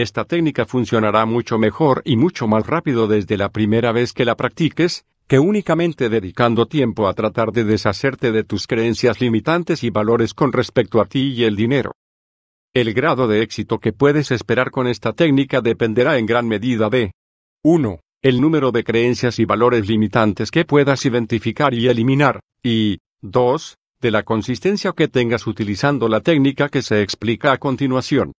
Esta técnica funcionará mucho mejor y mucho más rápido desde la primera vez que la practiques, que únicamente dedicando tiempo a tratar de deshacerte de tus creencias limitantes y valores con respecto a ti y el dinero. El grado de éxito que puedes esperar con esta técnica dependerá en gran medida de 1. El número de creencias y valores limitantes que puedas identificar y eliminar, y 2. De la consistencia que tengas utilizando la técnica que se explica a continuación.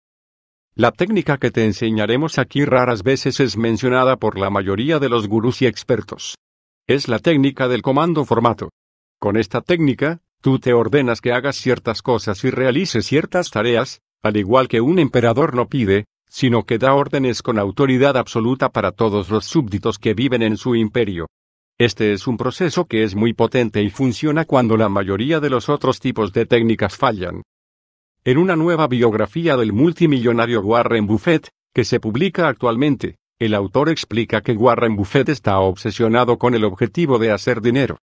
La técnica que te enseñaremos aquí raras veces es mencionada por la mayoría de los gurús y expertos. Es la técnica del comando formato. Con esta técnica, tú te ordenas que hagas ciertas cosas y realices ciertas tareas, al igual que un emperador no pide, sino que da órdenes con autoridad absoluta para todos los súbditos que viven en su imperio. Este es un proceso que es muy potente y funciona cuando la mayoría de los otros tipos de técnicas fallan. En una nueva biografía del multimillonario Warren Buffett, que se publica actualmente, el autor explica que Warren Buffett está obsesionado con el objetivo de hacer dinero.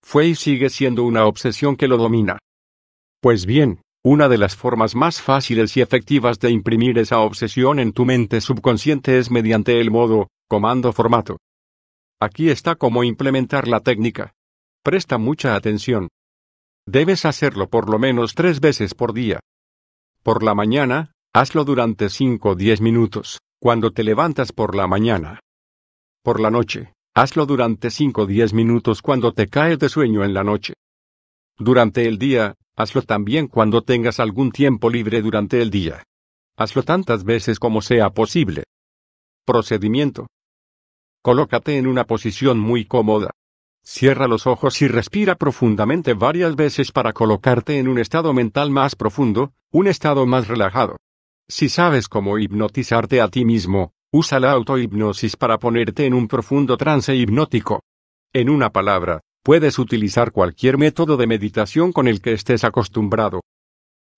Fue y sigue siendo una obsesión que lo domina. Pues bien, una de las formas más fáciles y efectivas de imprimir esa obsesión en tu mente subconsciente es mediante el modo, comando formato. Aquí está cómo implementar la técnica. Presta mucha atención. Debes hacerlo por lo menos tres veces por día, por la mañana, hazlo durante 5 o 10 minutos, cuando te levantas por la mañana. Por la noche, hazlo durante 5 o 10 minutos cuando te caes de sueño en la noche. Durante el día, hazlo también cuando tengas algún tiempo libre durante el día. Hazlo tantas veces como sea posible. Procedimiento. Colócate en una posición muy cómoda, Cierra los ojos y respira profundamente varias veces para colocarte en un estado mental más profundo, un estado más relajado. Si sabes cómo hipnotizarte a ti mismo, usa la autohipnosis para ponerte en un profundo trance hipnótico. En una palabra, puedes utilizar cualquier método de meditación con el que estés acostumbrado.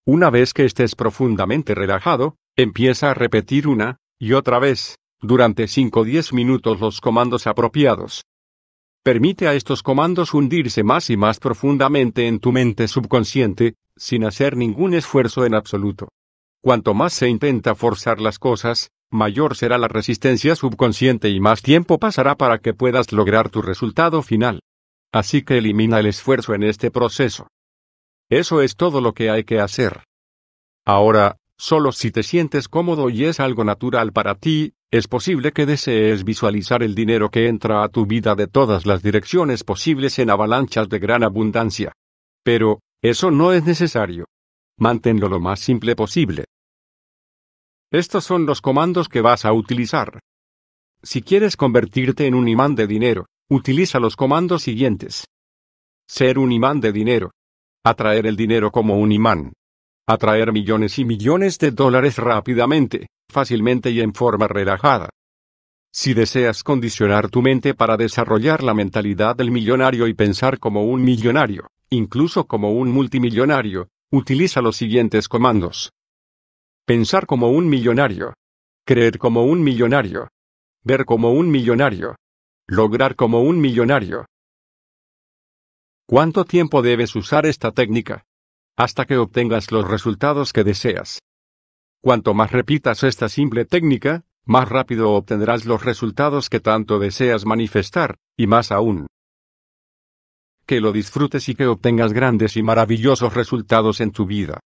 Una vez que estés profundamente relajado, empieza a repetir una y otra vez, durante 5 o 10 minutos los comandos apropiados. Permite a estos comandos hundirse más y más profundamente en tu mente subconsciente, sin hacer ningún esfuerzo en absoluto. Cuanto más se intenta forzar las cosas, mayor será la resistencia subconsciente y más tiempo pasará para que puedas lograr tu resultado final. Así que elimina el esfuerzo en este proceso. Eso es todo lo que hay que hacer. Ahora, solo si te sientes cómodo y es algo natural para ti, es posible que desees visualizar el dinero que entra a tu vida de todas las direcciones posibles en avalanchas de gran abundancia. Pero, eso no es necesario. Manténlo lo más simple posible. Estos son los comandos que vas a utilizar. Si quieres convertirte en un imán de dinero, utiliza los comandos siguientes. Ser un imán de dinero. Atraer el dinero como un imán. Atraer millones y millones de dólares rápidamente fácilmente y en forma relajada. Si deseas condicionar tu mente para desarrollar la mentalidad del millonario y pensar como un millonario, incluso como un multimillonario, utiliza los siguientes comandos. Pensar como un millonario. Creer como un millonario. Ver como un millonario. Lograr como un millonario. ¿Cuánto tiempo debes usar esta técnica? Hasta que obtengas los resultados que deseas. Cuanto más repitas esta simple técnica, más rápido obtendrás los resultados que tanto deseas manifestar, y más aún. Que lo disfrutes y que obtengas grandes y maravillosos resultados en tu vida.